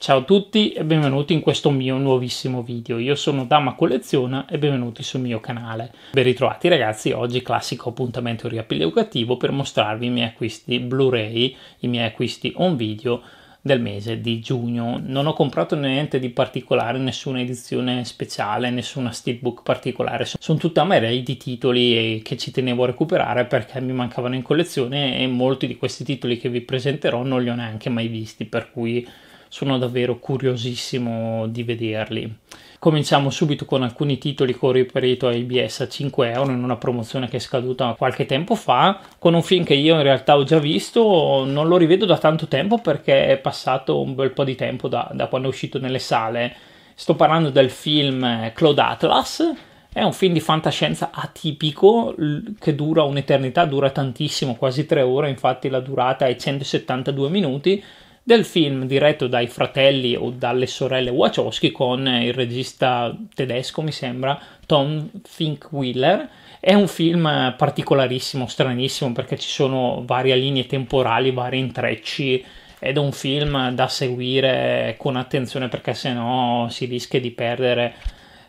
Ciao a tutti e benvenuti in questo mio nuovissimo video. Io sono Dama Colleziona e benvenuti sul mio canale. Ben ritrovati ragazzi, oggi classico appuntamento riepilogativo per mostrarvi i miei acquisti Blu-ray, i miei acquisti on video del mese di giugno. Non ho comprato niente di particolare, nessuna edizione speciale, nessuna steelbook particolare, sono tutta marei di titoli che ci tenevo a recuperare perché mi mancavano in collezione e molti di questi titoli che vi presenterò non li ho neanche mai visti, per cui sono davvero curiosissimo di vederli. Cominciamo subito con alcuni titoli che ho reperito a IBS a 5 euro in una promozione che è scaduta qualche tempo fa, con un film che io in realtà ho già visto, non lo rivedo da tanto tempo perché è passato un bel po' di tempo da, da quando è uscito nelle sale. Sto parlando del film Cloud Atlas, è un film di fantascienza atipico che dura un'eternità, dura tantissimo, quasi tre ore, infatti la durata è 172 minuti del film diretto dai fratelli o dalle sorelle Wachowski con il regista tedesco, mi sembra, Tom Finkwiller. È un film particolarissimo, stranissimo, perché ci sono varie linee temporali, vari intrecci ed è un film da seguire con attenzione perché sennò si rischia di perdere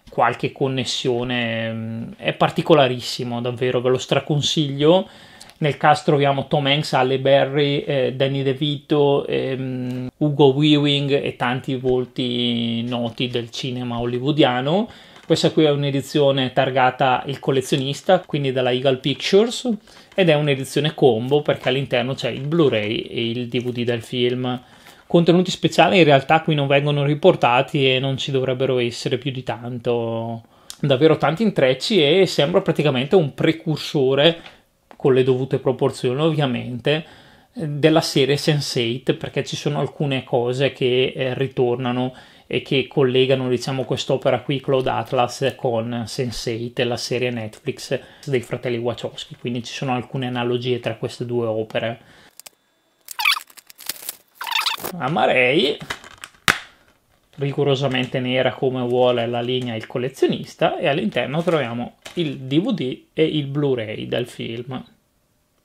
qualche connessione. È particolarissimo, davvero, ve lo straconsiglio nel cast troviamo Tom Hanks, Halle Berry, eh, Danny DeVito, ehm, Hugo Weaving e tanti volti noti del cinema hollywoodiano. Questa qui è un'edizione targata Il collezionista, quindi dalla Eagle Pictures, ed è un'edizione combo perché all'interno c'è il Blu-ray e il DVD del film. Contenuti speciali in realtà qui non vengono riportati e non ci dovrebbero essere più di tanto. Davvero tanti intrecci e sembra praticamente un precursore con le dovute proporzioni ovviamente, eh, della serie Sense8 perché ci sono alcune cose che eh, ritornano e che collegano diciamo quest'opera qui Claude Atlas con Sense8 la serie Netflix dei fratelli Wachowski quindi ci sono alcune analogie tra queste due opere Amarei rigorosamente nera come vuole la linea il collezionista e all'interno troviamo il DVD e il Blu-ray del film.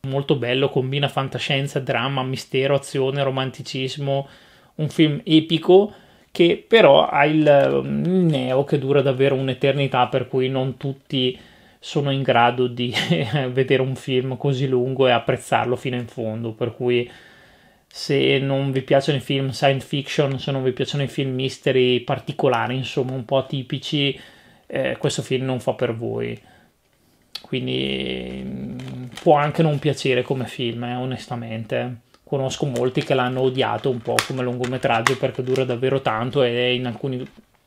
Molto bello, combina fantascienza, dramma, mistero, azione, romanticismo, un film epico che però ha il neo che dura davvero un'eternità per cui non tutti sono in grado di vedere un film così lungo e apprezzarlo fino in fondo, per cui se non vi piacciono i film science fiction, se non vi piacciono i film mystery particolari, insomma un po' atipici, eh, questo film non fa per voi. Quindi mm, può anche non piacere come film, eh, onestamente. Conosco molti che l'hanno odiato un po' come lungometraggio perché dura davvero tanto e in alcuni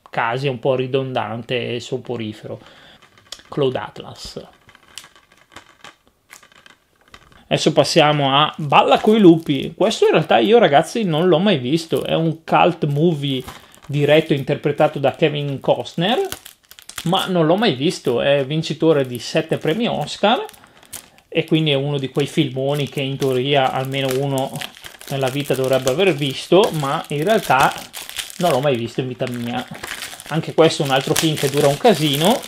casi è un po' ridondante e soporifero. Cloud Atlas. Adesso passiamo a Balla coi lupi. Questo in realtà io ragazzi non l'ho mai visto. È un cult movie diretto e interpretato da Kevin Costner ma non l'ho mai visto, è vincitore di 7 premi Oscar e quindi è uno di quei filmoni che in teoria almeno uno nella vita dovrebbe aver visto, ma in realtà non l'ho mai visto in vita mia. Anche questo è un altro film che dura un casino,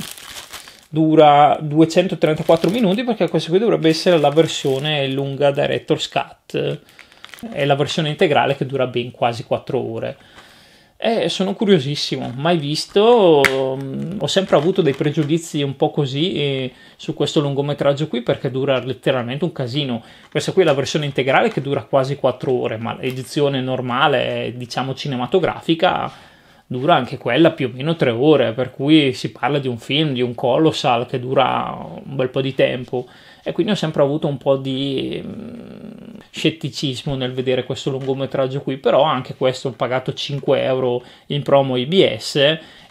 dura 234 minuti perché questa qui dovrebbe essere la versione lunga Director's Cut, è la versione integrale che dura ben quasi 4 ore. Eh, sono curiosissimo, mai visto, ho sempre avuto dei pregiudizi un po' così eh, su questo lungometraggio qui perché dura letteralmente un casino. Questa qui è la versione integrale che dura quasi 4 ore, ma l'edizione normale, diciamo cinematografica, dura anche quella più o meno 3 ore, per cui si parla di un film, di un colossal che dura un bel po' di tempo e quindi ho sempre avuto un po' di mm, scetticismo nel vedere questo lungometraggio qui, però anche questo ho pagato 5 euro in promo IBS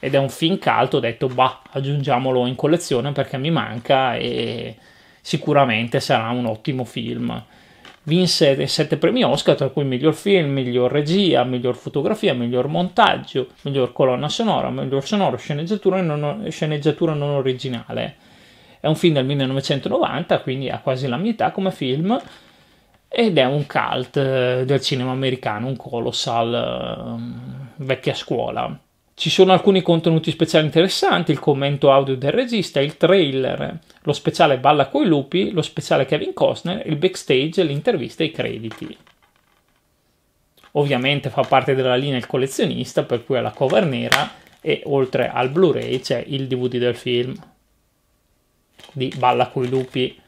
ed è un film caldo, ho detto bah, aggiungiamolo in collezione perché mi manca e sicuramente sarà un ottimo film. Vinse 7 premi Oscar, tra cui miglior film, miglior regia, miglior fotografia, miglior montaggio, miglior colonna sonora, miglior sonoro, sceneggiatura non, sceneggiatura non originale è un film del 1990, quindi ha quasi la metà come film, ed è un cult eh, del cinema americano, un colossal ehm, vecchia scuola. Ci sono alcuni contenuti speciali interessanti, il commento audio del regista, il trailer, lo speciale Balla coi lupi, lo speciale Kevin Costner, il backstage, l'intervista e i crediti. Ovviamente fa parte della linea il collezionista, per cui ha la cover nera e oltre al Blu-ray c'è il DVD del film di Balla coi lupi.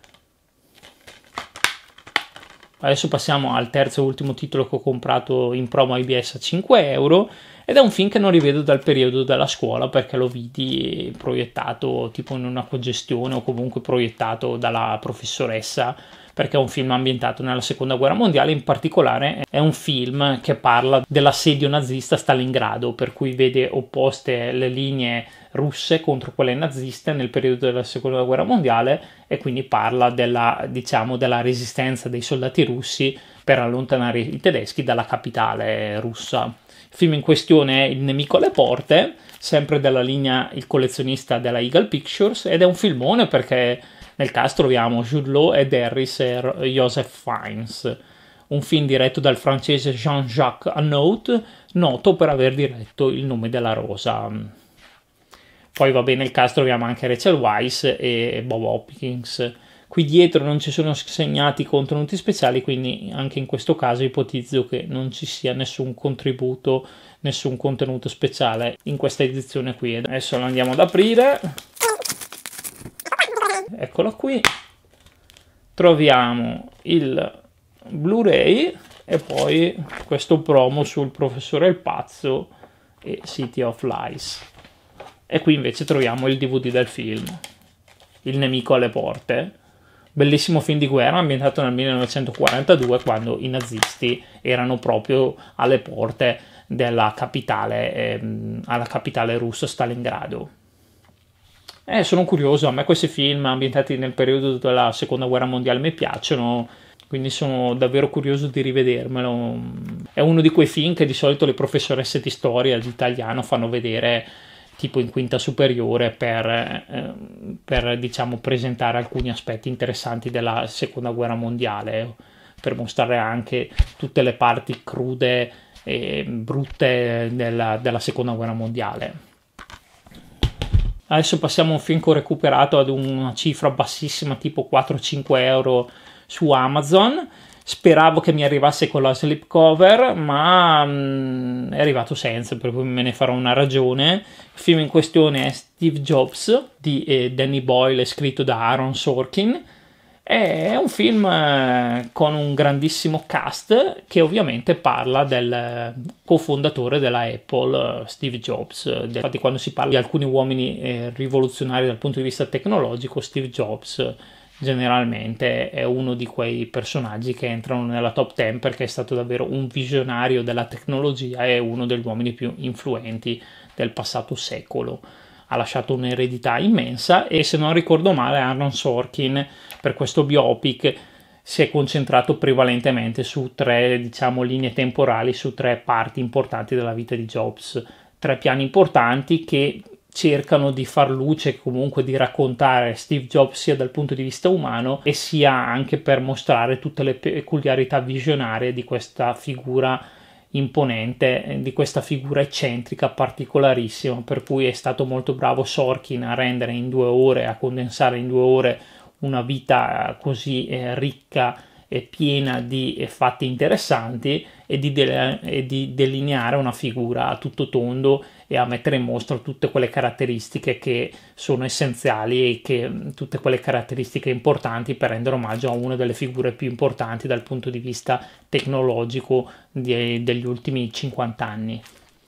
Adesso passiamo al terzo e ultimo titolo che ho comprato in promo IBS a 5 euro ed è un film che non rivedo dal periodo della scuola perché lo vidi proiettato tipo in una cogestione o comunque proiettato dalla professoressa perché è un film ambientato nella seconda guerra mondiale, in particolare è un film che parla dell'assedio nazista a Stalingrado, per cui vede opposte le linee russe contro quelle naziste nel periodo della seconda guerra mondiale e quindi parla della, diciamo, della resistenza dei soldati russi per allontanare i tedeschi dalla capitale russa. Il film in questione è Il nemico alle porte, sempre della linea Il collezionista della Eagle Pictures, ed è un filmone perché nel cast troviamo Jude Law ed Harris e Joseph Fiennes. Un film diretto dal francese Jean-Jacques Annaud, noto per aver diretto Il nome della rosa. Poi va bene il cast, troviamo anche Rachel Weisz e Bob Hopkins Qui dietro non ci sono segnati contenuti speciali, quindi anche in questo caso ipotizzo che non ci sia nessun contributo, nessun contenuto speciale in questa edizione qui. Adesso lo andiamo ad aprire. Eccolo qui. Troviamo il Blu-ray e poi questo promo sul professore il Pazzo e City of Lies. E qui invece troviamo il DVD del film, Il nemico alle porte, bellissimo film di guerra ambientato nel 1942 quando i nazisti erano proprio alle porte della capitale, ehm, alla capitale russa Stalingrado. Eh, sono curioso, a me questi film ambientati nel periodo della seconda guerra mondiale mi piacciono, quindi sono davvero curioso di rivedermelo. È uno di quei film che di solito le professoresse di storia di italiano fanno vedere tipo in quinta superiore per, eh, per diciamo, presentare alcuni aspetti interessanti della seconda guerra mondiale, per mostrare anche tutte le parti crude e brutte della, della seconda guerra mondiale. Adesso passiamo a un finco recuperato ad una cifra bassissima, tipo 4-5 euro su Amazon Speravo che mi arrivasse con la slip cover, ma mh, mm, è arrivato senza, per cui me ne farò una ragione. Il film in questione è Steve Jobs di eh, Danny Boyle, scritto da Aaron Sorkin. È un film eh, con un grandissimo cast che ovviamente parla del eh, cofondatore della Apple, eh, Steve Jobs. Infatti quando si parla di alcuni uomini eh, rivoluzionari dal punto di vista tecnologico, Steve Jobs generalmente è uno di quei personaggi che entrano nella top 10 perché è stato davvero un visionario della tecnologia e uno degli uomini più influenti del passato secolo. Ha lasciato un'eredità immensa e se non ricordo male Aaron Sorkin per questo biopic si è concentrato prevalentemente su tre diciamo, linee temporali, su tre parti importanti della vita di Jobs, tre piani importanti che cercano di far luce, comunque di raccontare Steve Jobs sia dal punto di vista umano e sia anche per mostrare tutte le peculiarità visionarie di questa figura imponente, di questa figura eccentrica particolarissima, per cui è stato molto bravo Sorkin a rendere in due ore, a condensare in due ore una vita così eh, ricca piena di eh, fatti interessanti e di, dele- e di, delineare una figura a tutto tondo e a mettere in mostra tutte quelle caratteristiche che sono essenziali e che, mm, tutte quelle caratteristiche importanti per rendere omaggio a una delle figure più importanti dal punto di vista tecnologico di, degli ultimi 50 anni.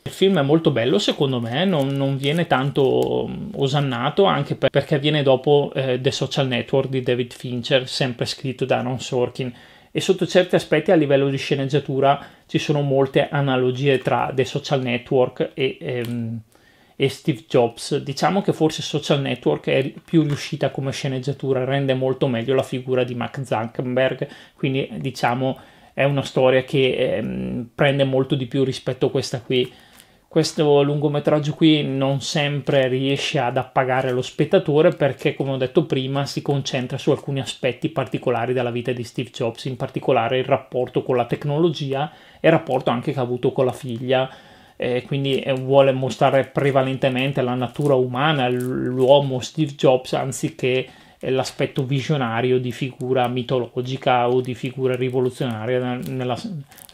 Il film è molto bello, secondo me, non, non viene tanto mm, osannato, anche per, perché viene dopo eh, The Social Network di David Fincher, sempre scritto da Aaron Sorkin. E sotto certi aspetti, a livello di sceneggiatura, ci sono molte analogie tra The Social Network e, ehm, e Steve Jobs. Diciamo che forse Social Network è più riuscita come sceneggiatura, rende molto meglio la figura di Mark Zuckerberg, quindi diciamo è una storia che ehm, prende molto di più rispetto a questa qui questo lungometraggio qui non sempre riesce ad appagare lo spettatore perché, come ho detto prima, si concentra su alcuni aspetti particolari della vita di Steve Jobs, in particolare il rapporto con la tecnologia e il rapporto anche che ha avuto con la figlia. Eh, quindi vuole mostrare prevalentemente la natura umana, l'uomo Steve Jobs, anziché eh, l'aspetto visionario di figura mitologica o di figura rivoluzionaria, nella,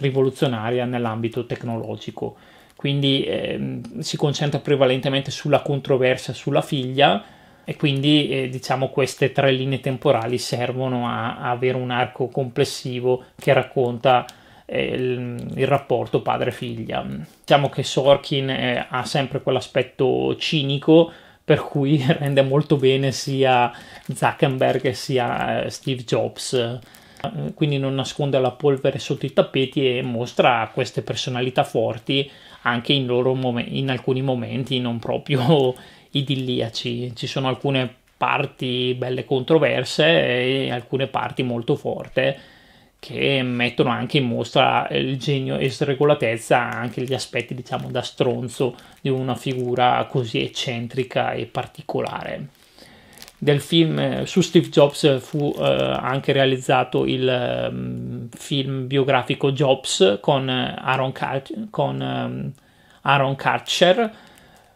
rivoluzionaria nell'ambito tecnologico quindi eh, si concentra prevalentemente sulla controversia sulla figlia e quindi eh, diciamo queste tre linee temporali servono a, a avere un arco complessivo che racconta eh, il, il, rapporto padre-figlia. Diciamo che Sorkin eh, ha sempre quell'aspetto cinico per cui rende molto bene sia Zuckerberg sia eh, Steve Jobs quindi non nasconde la polvere sotto i tappeti e mostra queste personalità forti anche in, mom- in alcuni momenti non proprio idilliaci. Ci sono alcune parti belle controverse e alcune parti molto forti che mettono anche in mostra il genio e sregolatezza, anche gli aspetti diciamo da stronzo di una figura così eccentrica e particolare del film eh, su Steve Jobs fu eh, anche realizzato il um, film biografico Jobs con eh, Aaron, Car- con, um, Aaron Karcher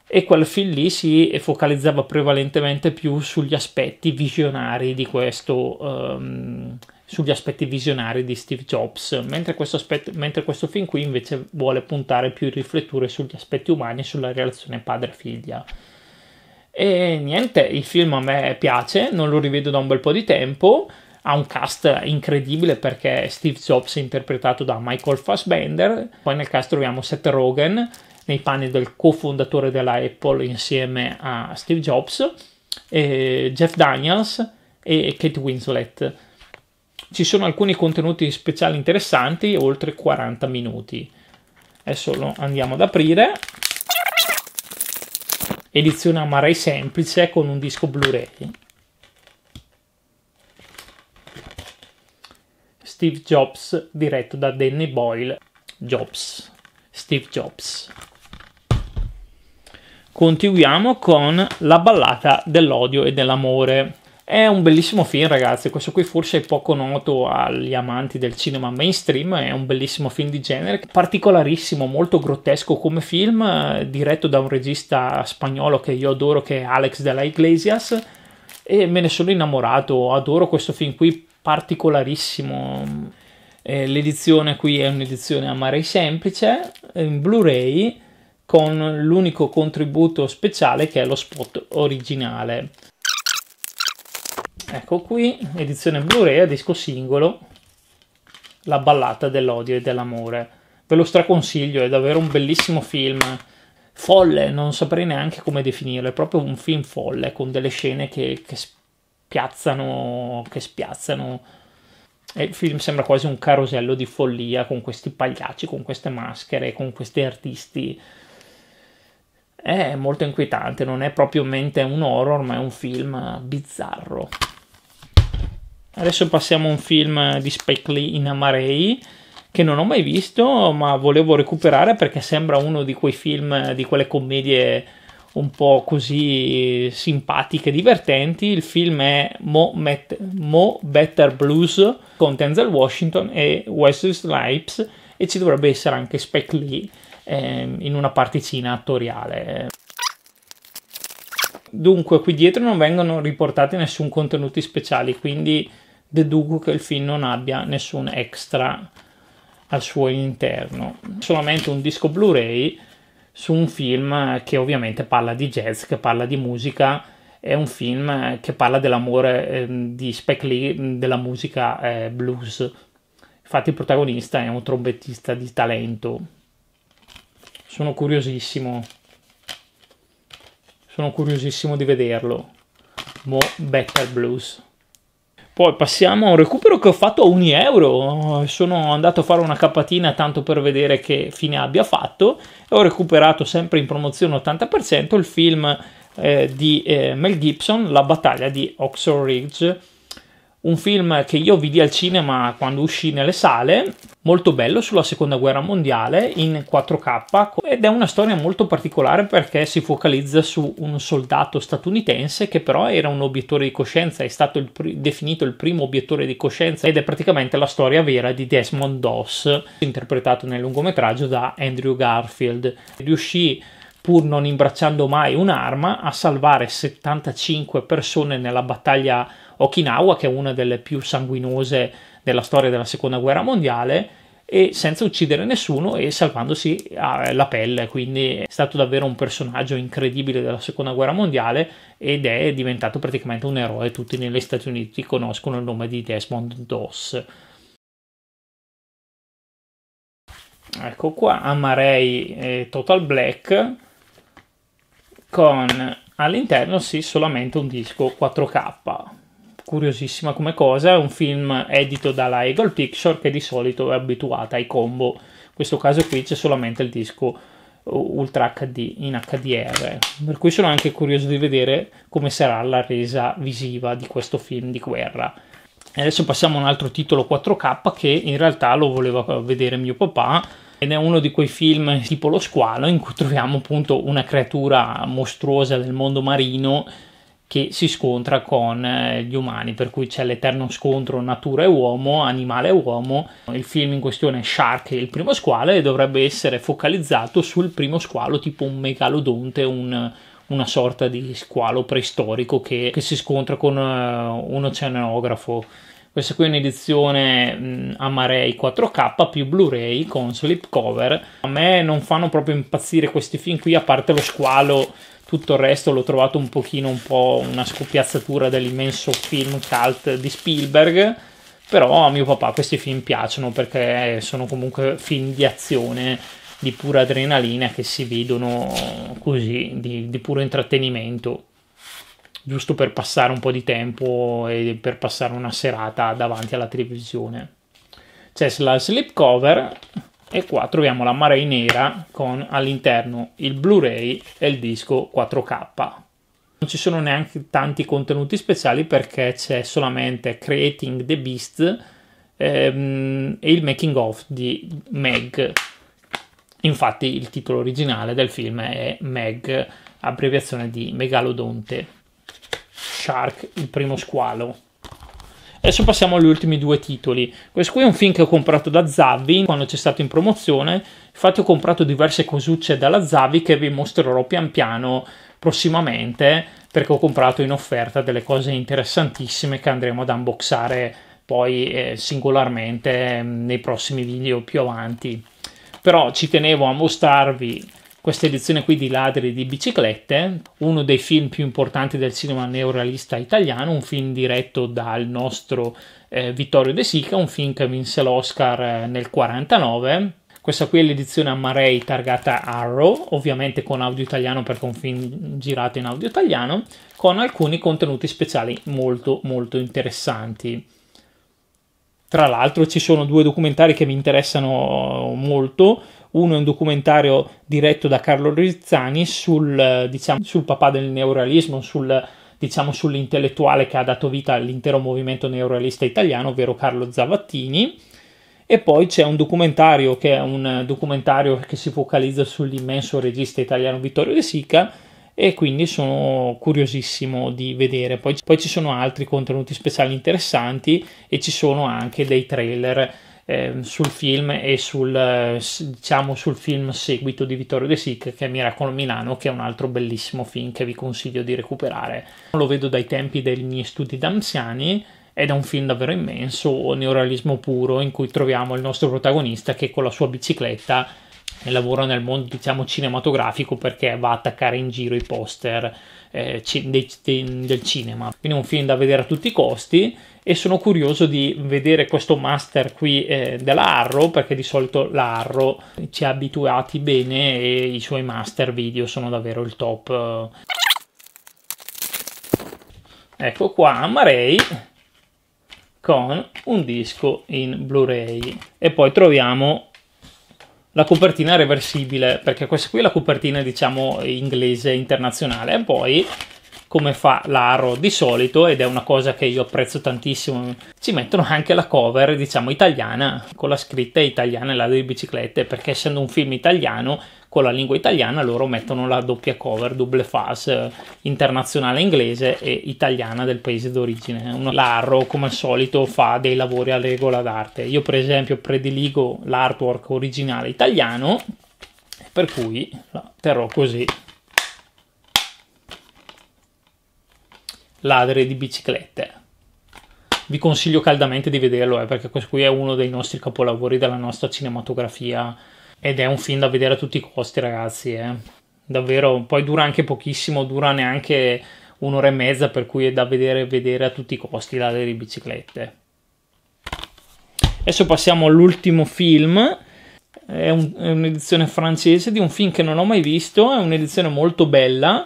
e quel film lì si focalizzava prevalentemente più sugli aspetti visionari di questo um, sugli aspetti visionari di Steve Jobs, mentre questo, aspetto, mentre questo, film qui invece vuole puntare più il sugli aspetti umani e sulla relazione padre-figlia. E niente, il film a me piace, non lo rivedo da un bel po' di tempo. Ha un cast incredibile perché Steve Jobs è interpretato da Michael Fassbender. Poi nel cast troviamo Seth Rogen nei panni del cofondatore della Apple insieme a Steve Jobs, Jeff Daniels e Kate Winslet. Ci sono alcuni contenuti speciali interessanti, oltre 40 minuti. Adesso lo andiamo ad aprire edizione Amarai semplice con un disco Blu-ray. Steve Jobs diretto da Danny Boyle. Jobs. Steve Jobs. Continuiamo con la ballata dell'odio e dell'amore è un bellissimo film, ragazzi. Questo qui forse è poco noto agli amanti del cinema mainstream. È un bellissimo film di genere, particolarissimo, molto grottesco come film, eh, diretto da un regista spagnolo che io adoro, che è Alex de la Iglesias. E me ne sono innamorato. Adoro questo film qui, particolarissimo. Eh, l'edizione qui è un'edizione a marei semplice, eh, in Blu-ray, con l'unico contributo speciale che è lo spot originale. Ecco qui, edizione Blu-ray a disco singolo, La ballata dell'odio e dell'amore. Ve lo straconsiglio, è davvero un bellissimo film. Folle, non saprei neanche come definirlo, è proprio un film folle, con delle scene che, che spiazzano, che spiazzano. E il film sembra quasi un carosello di follia, con questi pagliacci, con queste maschere, con questi artisti è molto inquietante, non è proprio mente un horror, ma è un film bizzarro. Adesso passiamo a un film di Spike Lee in Amarei che non ho mai visto ma volevo recuperare perché sembra uno di quei film, di quelle commedie un po' così simpatiche, divertenti. Il film è Mo, Met- Mo Better Blues con Denzel Washington e Wesley Snipes e ci dovrebbe essere anche Spike Lee eh, in una particina attoriale. Dunque, qui dietro non vengono riportati nessun contenuti speciali, quindi deduco che il film non abbia nessun extra al suo interno, solamente un disco Blu-ray su un film che ovviamente parla di jazz, che parla di musica, è un film che parla dell'amore eh, di Spike Lee della musica eh, blues. Infatti il protagonista è un trombettista di talento. Sono curiosissimo sono curiosissimo di vederlo. Mo Better Blues. Poi passiamo a un recupero che ho fatto a ogni euro. Sono andato a fare una capatina tanto per vedere che fine abbia fatto e ho recuperato sempre in promozione 80% il film eh, di eh, Mel Gibson, La battaglia di Oxford Ridge un film che io vidi al cinema quando uscì nelle sale, molto bello sulla seconda guerra mondiale in 4K ed è una storia molto particolare perché si focalizza su un soldato statunitense che però era un obiettore di coscienza, è stato il pr- definito il primo obiettore di coscienza ed è praticamente la storia vera di Desmond Doss, interpretato nel lungometraggio da Andrew Garfield. Riuscì pur non imbracciando mai un'arma a salvare 75 persone nella battaglia Okinawa, che è una delle più sanguinose della storia della seconda guerra mondiale, e senza uccidere nessuno e salvandosi ah, la pelle, quindi è stato davvero un personaggio incredibile della seconda guerra mondiale ed è diventato praticamente un eroe, tutti negli Stati Uniti conoscono il nome di Desmond Doss. Ecco qua, Amarei Total Black con all'interno sì solamente un disco 4K curiosissima come cosa, è un film edito dalla Eagle Picture che di solito è abituata ai combo, in questo caso qui c'è solamente il disco uh, Ultra HD in HDR, per cui sono anche curioso di vedere come sarà la resa visiva di questo film di guerra. E adesso passiamo a un altro titolo 4K che in realtà lo voleva vedere mio papà ed è uno di quei film tipo Lo squalo in cui troviamo appunto una creatura mostruosa del mondo marino che si scontra con eh, gli umani, per cui c'è l'eterno scontro natura e uomo, animale e uomo. Il film in questione è Shark, il primo squalo, e dovrebbe essere focalizzato sul primo squalo, tipo un megalodonte, un, una sorta di squalo preistorico che, che si scontra con uh, un oceanografo. Questa qui è un'edizione mh, mm, Amarei 4K più Blu-ray con slipcover. A me non fanno proprio impazzire questi film qui, a parte lo squalo tutto il resto l'ho trovato un pochino un po' una scoppiazzatura dell'immenso film cult di Spielberg però a mio papà questi film piacciono perché sono comunque film di azione di pura adrenalina che si vedono così di, di puro intrattenimento giusto per passare un po' di tempo e per passare una serata davanti alla televisione C'è la sleep cover e qua troviamo la Marei Nera con all'interno il Blu-ray e il disco 4K. Non ci sono neanche tanti contenuti speciali perché c'è solamente Creating the Beast ehm, e il making of di Meg. Infatti il titolo originale del film è Meg, abbreviazione di Megalodonte. Shark, il primo squalo. Adesso passiamo agli ultimi due titoli. Questo qui è un film che ho comprato da Zavi quando c'è stato in promozione. Infatti ho comprato diverse cosucce dalla Zavi che vi mostrerò pian piano prossimamente perché ho comprato in offerta delle cose interessantissime che andremo ad unboxare poi eh, singolarmente mm, nei prossimi video più avanti. Però ci tenevo a mostrarvi questa edizione qui di Ladri di biciclette, uno dei film più importanti del cinema neorealista italiano, un film diretto dal nostro eh, Vittorio De Sica, un film che vinse l'Oscar eh, nel 49. Questa qui è l'edizione a Marei targata Arrow, ovviamente con audio italiano perché è un film girato in audio italiano, con alcuni contenuti speciali molto molto interessanti. Tra l'altro ci sono due documentari che mi interessano molto, uno è un documentario diretto da Carlo Rizzani sul, eh, diciamo, sul papà del neorealismo, sul, diciamo, sull'intellettuale che ha dato vita all'intero movimento neorealista italiano, ovvero Carlo Zavattini. E poi c'è un documentario che è un documentario che si focalizza sull'immenso regista italiano Vittorio De Sica e quindi sono curiosissimo di vedere. Poi, poi, ci sono altri contenuti speciali interessanti e ci sono anche dei trailer Ehm, sul film e sul, eh, diciamo, sul film seguito di Vittorio De Sica che è Miracolo Milano, che è un altro bellissimo film che vi consiglio di recuperare. Lo vedo dai tempi dei miei studi d'anziani ed è un film davvero immenso, neorealismo puro, in cui troviamo il nostro protagonista che con la sua bicicletta eh, lavora nel mondo diciamo cinematografico perché va a attaccare in giro i poster eh, ci- de- de- del cinema. Quindi è un film da vedere a tutti i costi e sono curioso di vedere questo master qui eh, della Arrow perché di solito la Arrow ci ha abituati bene e i suoi master video sono davvero il top. Ecco qua Amarei con un disco in Blu-ray e poi troviamo la copertina reversibile perché questa qui è la copertina diciamo inglese internazionale e poi come fa l'Aro di solito ed è una cosa che io apprezzo tantissimo. Ci mettono anche la cover, diciamo, italiana, con la scritta italiana e la di biciclette, perché essendo un film italiano, con la lingua italiana loro mettono la doppia cover, double face internazionale inglese e italiana del paese d'origine. L'Arro, come al solito, fa dei lavori a regola d'arte. Io, per esempio, prediligo l'artwork originale italiano, per cui la terrò così ladri di biciclette. Vi consiglio caldamente di vederlo, eh, perché questo qui è uno dei nostri capolavori della nostra cinematografia ed è un film da vedere a tutti i costi, ragazzi. Eh. Davvero, poi dura anche pochissimo, dura neanche un'ora e mezza, per cui è da vedere, vedere a tutti i costi ladri di biciclette. Adesso passiamo all'ultimo film. È, un, è un'edizione francese di un film che non ho mai visto, è un'edizione molto bella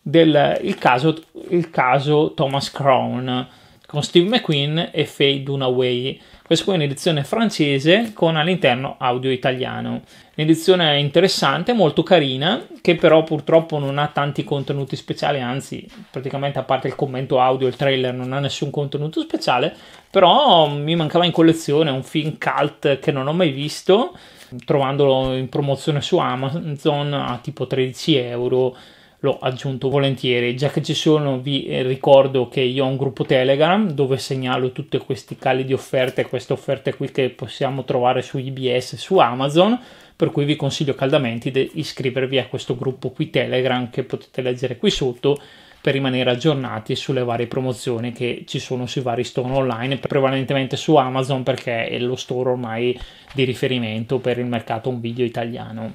del il caso, il caso Thomas Crown con Steve McQueen e Faye Dunaway. Questa qui è un'edizione francese con all'interno audio italiano. Un'edizione interessante, molto carina, che però purtroppo non ha tanti contenuti speciali, anzi praticamente a parte il commento audio, il trailer non ha nessun contenuto speciale, però mi mancava in collezione un film cult che non ho mai visto, trovandolo in promozione su Amazon a tipo 13 euro l'ho aggiunto volentieri. Già che ci sono, vi eh, ricordo che io ho un gruppo Telegram dove segnalo tutti questi cali di offerte, queste offerte qui che possiamo trovare su IBS e su Amazon. Per cui vi consiglio caldamente di iscrivervi a questo gruppo qui Telegram che potete leggere qui sotto per rimanere aggiornati sulle varie promozioni che ci sono sui vari store online, prevalentemente su Amazon perché è lo store ormai di riferimento per il mercato un video italiano.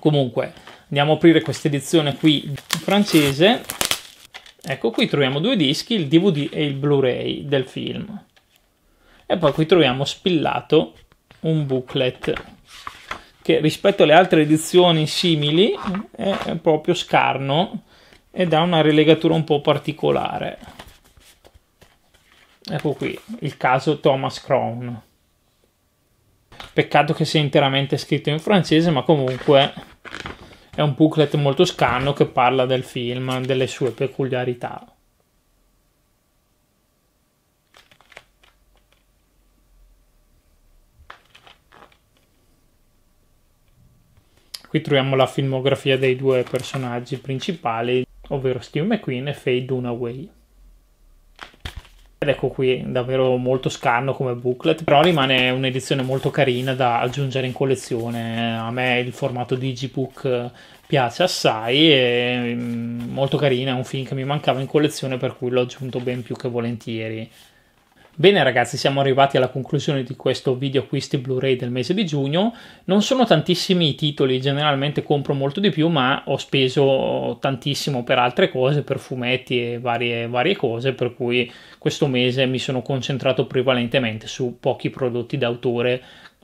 Comunque, Andiamo a aprire questa edizione qui francese. Ecco, qui troviamo due dischi, il DVD e il Blu-ray del film. E poi qui troviamo spillato un booklet che rispetto alle altre edizioni simili è proprio scarno ed ha una rilegatura un po' particolare. Ecco qui il caso Thomas Crown. Peccato che sia interamente scritto in francese, ma comunque è un booklet molto scanno che parla del film, delle sue peculiarità. Qui troviamo la filmografia dei due personaggi principali, ovvero Steve McQueen e Faye Dunaway. Ed ecco qui, davvero molto scanno come booklet, però rimane un'edizione molto carina da aggiungere in collezione. A me il formato Digibook eh, piace assai, è mm, molto carina, è un film che mi mancava in collezione per cui l'ho aggiunto ben più che volentieri. Bene ragazzi, siamo arrivati alla conclusione di questo video acquisti Blu-ray del mese di giugno. Non sono tantissimi i titoli, generalmente compro molto di più, ma ho speso tantissimo per altre cose, per fumetti e varie, varie cose, per cui questo mese mi sono concentrato prevalentemente su pochi prodotti d'autore,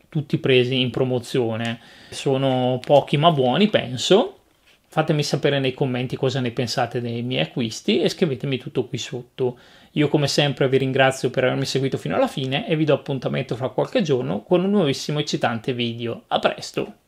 tutti presi in promozione. Sono pochi ma buoni, penso Fatemi sapere nei commenti cosa ne pensate dei miei acquisti e scrivetemi tutto qui sotto. Io come sempre vi ringrazio per avermi seguito fino alla fine e vi do appuntamento fra qualche giorno con un nuovissimo eccitante video. A presto!